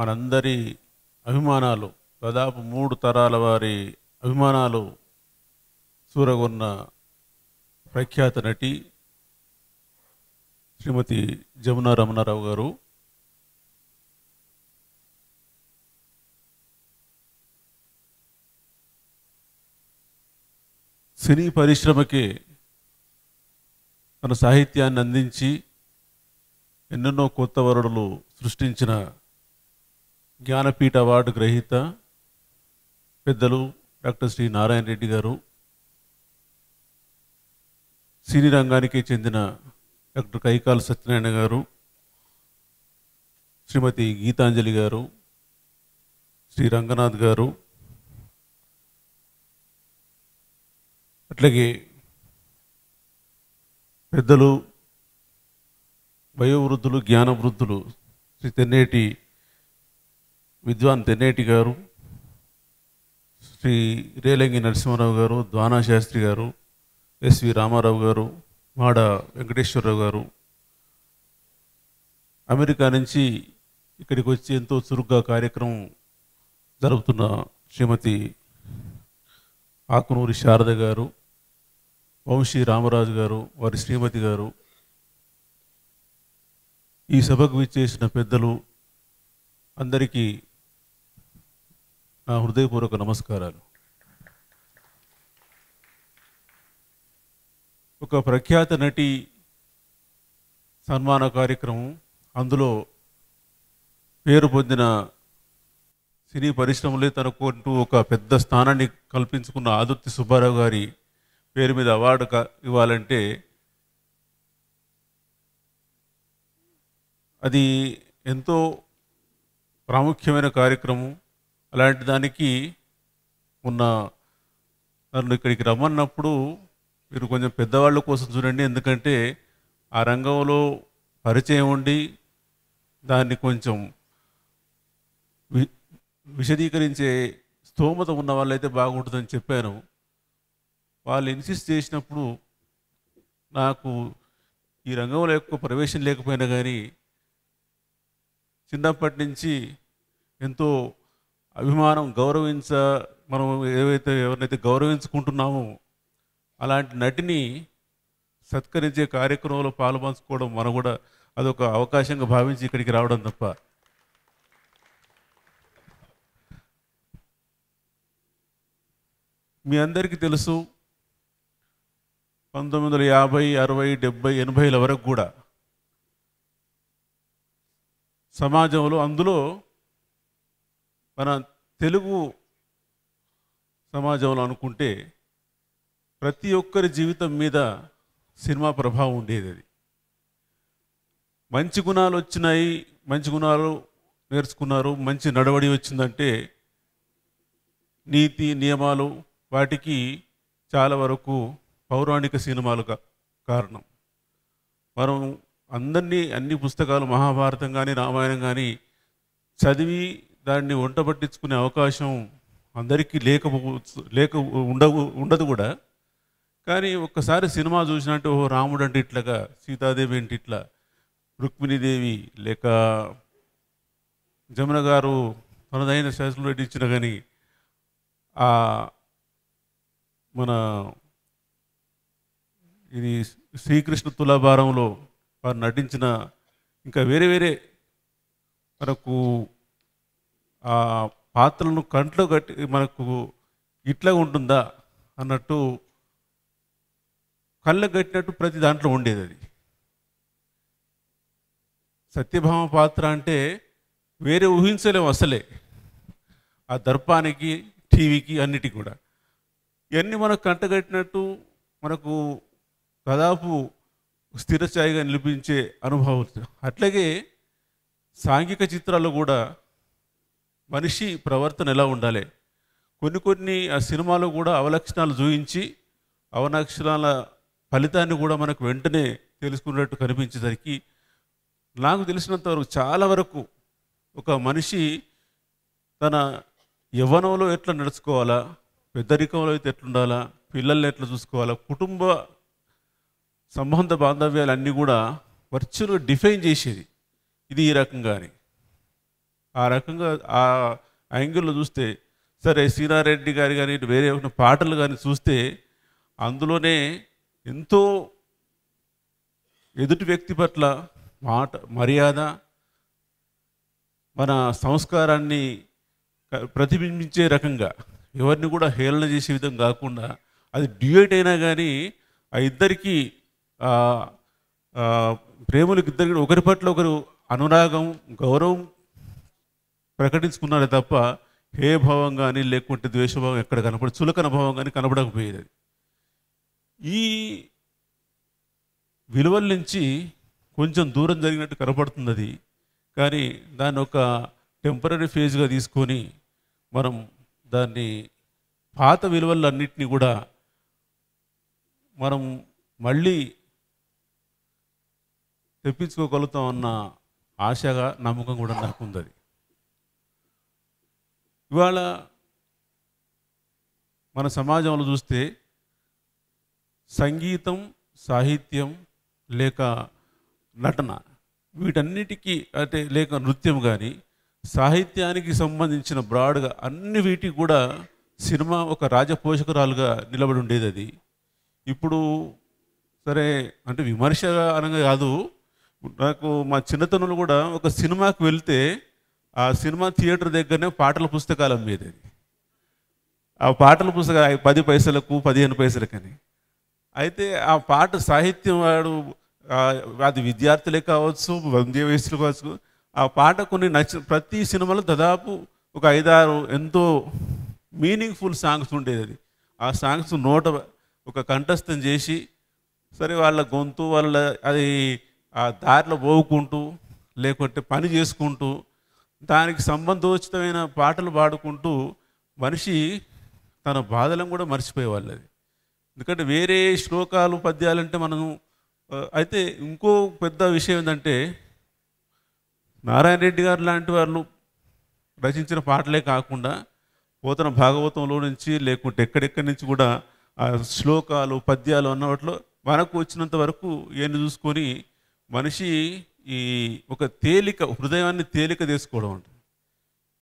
మనందరి అభిమానాలు దాదాపు మూడు తరాల వారి అభిమానాలు చూరగొన్న ప్రఖ్యాత నటి శ్రీమతి జమునా రమణారావు గారు సినీ పరిశ్రమకి తన సాహిత్యాన్ని అందించి ఎన్నెన్నో కొత్త వరుడులు సృష్టించిన జ్ఞానపీఠ అవార్డు గ్రహీత పెద్దలు డాక్టర్ శ్రీ నారాయణ రెడ్డి గారు సినీ రంగానికి చెందిన డాక్టర్ కైకాల సత్యనారాయణ గారు శ్రీమతి గీతాంజలి గారు శ్రీ రంగనాథ్ గారు అట్లాగే పెద్దలు వయోవృద్ధులు జ్ఞానవృద్ధులు శ్రీ తెన్నేటి విద్వాన్ తెన్నేటి గారు శ్రీ రేలంగి నరసింహారావు గారు ద్వానా శాస్త్రి గారు ఎస్వి రామారావు గారు మాడ వెంకటేశ్వరరావు గారు అమెరికా నుంచి ఇక్కడికి వచ్చి ఎంతో చురుగ్గా కార్యక్రమం జరుపుతున్న శ్రీమతి ఆకునూరి శారద గారు వంశీ రామరాజు గారు వారి శ్రీమతి గారు ఈ సభకు విచ్చేసిన పెద్దలు అందరికీ నా హృదయపూర్వక నమస్కారాలు ఒక ప్రఖ్యాత నటి సన్మాన కార్యక్రమం అందులో పేరు పొందిన సినీ పరిశ్రమలే తనకుంటూ ఒక పెద్ద స్థానాన్ని కల్పించుకున్న ఆదుర్తి సుబ్బారావు గారి పేరు మీద అవార్డు ఇవ్వాలంటే అది ఎంతో ప్రాముఖ్యమైన కార్యక్రమం అలాంటి దానికి ఉన్న నన్ను ఇక్కడికి రమ్మన్నప్పుడు మీరు కొంచెం పెద్దవాళ్ళ కోసం చూడండి ఎందుకంటే ఆ రంగంలో పరిచయం ఉండి దాన్ని కొంచెం వి విశదీకరించే స్తోమత ఉన్న వాళ్ళైతే బాగుంటుందని చెప్పాను వాళ్ళు ఇన్సిస్ట్ చేసినప్పుడు నాకు ఈ రంగంలో ఎక్కువ ప్రవేశం లేకపోయినా కానీ చిన్నప్పటి నుంచి ఎంతో అభిమానం గౌరవించ మనం ఏవైతే ఎవరినైతే గౌరవించుకుంటున్నామో అలాంటి నటిని సత్కరించే కార్యక్రమంలో పాల్పంచుకోవడం మనం కూడా అదొక అవకాశంగా భావించి ఇక్కడికి రావడం తప్ప మీ అందరికీ తెలుసు పంతొమ్మిది వందల యాభై అరవై డెబ్బై ఎనభైల వరకు కూడా సమాజంలో అందులో మన తెలుగు సమాజంలో అనుకుంటే ప్రతి ఒక్కరి జీవితం మీద సినిమా ప్రభావం ఉండేది అది మంచి గుణాలు వచ్చినాయి మంచి గుణాలు నేర్చుకున్నారు మంచి నడవడి వచ్చిందంటే నీతి నియమాలు వాటికి చాలా వరకు పౌరాణిక సినిమాలు కారణం మనం అందరినీ అన్ని పుస్తకాలు మహాభారతం కానీ రామాయణం కానీ చదివి దాన్ని వంట పట్టించుకునే అవకాశం అందరికీ లేక లేక ఉండవు ఉండదు కూడా కానీ ఒక్కసారి సినిమా చూసినట్టు ఓహో రాముడు అంటే ఇట్లాగా సీతాదేవి అంటే ఇట్లా రుక్మిణీదేవి లేక జమున గారు తనదైన శాసనం నటించిన కానీ ఆ మన ఇది శ్రీకృష్ణ తులాభారంలో వారు నటించిన ఇంకా వేరే వేరే మనకు ఆ పాత్రలను కంట్లో కట్టి మనకు ఇట్లా ఉంటుందా అన్నట్టు కళ్ళ కట్టినట్టు ప్రతి దాంట్లో ఉండేది అది సత్యభామ పాత్ర అంటే వేరే ఊహించలేము అసలే ఆ దర్పానికి టీవీకి అన్నిటికి కూడా ఇవన్నీ మనకు కంటగట్టినట్టు మనకు దాదాపు స్థిరస్థాయిగా నిలిపించే అనుభవం అట్లాగే సాంఘిక చిత్రాలు కూడా మనిషి ప్రవర్తన ఎలా ఉండాలి కొన్ని కొన్ని ఆ సినిమాలో కూడా అవలక్షణాలు చూపించి అవలక్షణాల ఫలితాన్ని కూడా మనకు వెంటనే తెలుసుకున్నట్టు కనిపించేసరికి నాకు తెలిసినంత వరకు చాలా వరకు ఒక మనిషి తన యవ్వనంలో ఎట్లా నడుచుకోవాలా పెద్దరికంలో అయితే ఎట్లుండాలా పిల్లల్ని ఎట్లా చూసుకోవాలా కుటుంబ సంబంధ బాంధవ్యాలు అన్నీ కూడా వర్చువల్గా డిఫైన్ చేసేది ఇది ఈ రకంగానే ఆ రకంగా ఆ యాంగిల్లో చూస్తే సరే సీనారెడ్డి గారు కానీ వేరే పాటలు కానీ చూస్తే అందులోనే ఎంతో ఎదుటి వ్యక్తి పట్ల మాట మర్యాద మన సంస్కారాన్ని ప్రతిబింబించే రకంగా ఎవరిని కూడా హేళన చేసే విధం కాకుండా అది డ్యూయేట్ అయినా కానీ ఆ ఇద్దరికీ ప్రేములకు ఇద్దరికి ఒకరి పట్ల ఒకరు అనురాగం గౌరవం ప్రకటించుకున్నాడే తప్ప హే భావం కానీ లేకుంటే ద్వేషభావం ఎక్కడ కనపడి చులకన భావం కానీ కనపడకపోయేది ఈ విలువల నుంచి కొంచెం దూరం జరిగినట్టు కనపడుతుంది అది కానీ దాన్ని ఒక టెంపరీ ఫేజ్గా తీసుకొని మనం దాన్ని పాత విలువలన్నింటినీ కూడా మనం మళ్ళీ తెప్పించుకోగలుగుతామన్న ఆశగా నమ్మకం కూడా నాకు ఉంది ఇవాళ మన సమాజంలో చూస్తే సంగీతం సాహిత్యం లేక నటన వీటన్నిటికీ అంటే లేక నృత్యం కానీ సాహిత్యానికి సంబంధించిన బ్రాడ్గా అన్ని వీటికి కూడా సినిమా ఒక రాజపోషకురాలుగా నిలబడి ఉండేది అది ఇప్పుడు సరే అంటే విమర్శ అనగా కాదు నాకు మా చిన్నతనంలో కూడా ఒక సినిమాకి వెళ్తే ఆ సినిమా థియేటర్ దగ్గరనే పాటల పుస్తకాలు అమ్మేది ఆ పాటల పుస్తకాలు పది పైసలకు పదిహేను పైసలకని అయితే ఆ పాట సాహిత్యం వాడు అది విద్యార్థులే కావచ్చు వంద్య వయసులు కావచ్చు ఆ పాట కొన్ని నచ్చిన ప్రతి సినిమాలో దాదాపు ఒక ఐదారు ఎంతో మీనింగ్ఫుల్ సాంగ్స్ ఉండేది అది ఆ సాంగ్స్ నోట ఒక కంఠస్థం చేసి సరే వాళ్ళ గొంతు వాళ్ళ అది ఆ దారిలో పోవుకుంటూ లేకుంటే పని చేసుకుంటూ దానికి సంబంధోచితమైన పాటలు పాడుకుంటూ మనిషి తన బాధలను కూడా మర్చిపోయేవాళ్ళు అది ఎందుకంటే వేరే శ్లోకాలు పద్యాలంటే మనము అయితే ఇంకో పెద్ద విషయం ఏంటంటే నారాయణ రెడ్డి గారు లాంటి వాళ్ళు రచించిన పాటలే కాకుండా పోతన భాగవతంలో నుంచి లేకుంటే ఎక్కడెక్కడి నుంచి కూడా ఆ శ్లోకాలు పద్యాలు అన్న మనకు వచ్చినంత వరకు ఇవన్నీ చూసుకొని మనిషి ఈ ఒక తేలిక హృదయాన్ని తేలిక తీసుకోవడం అంట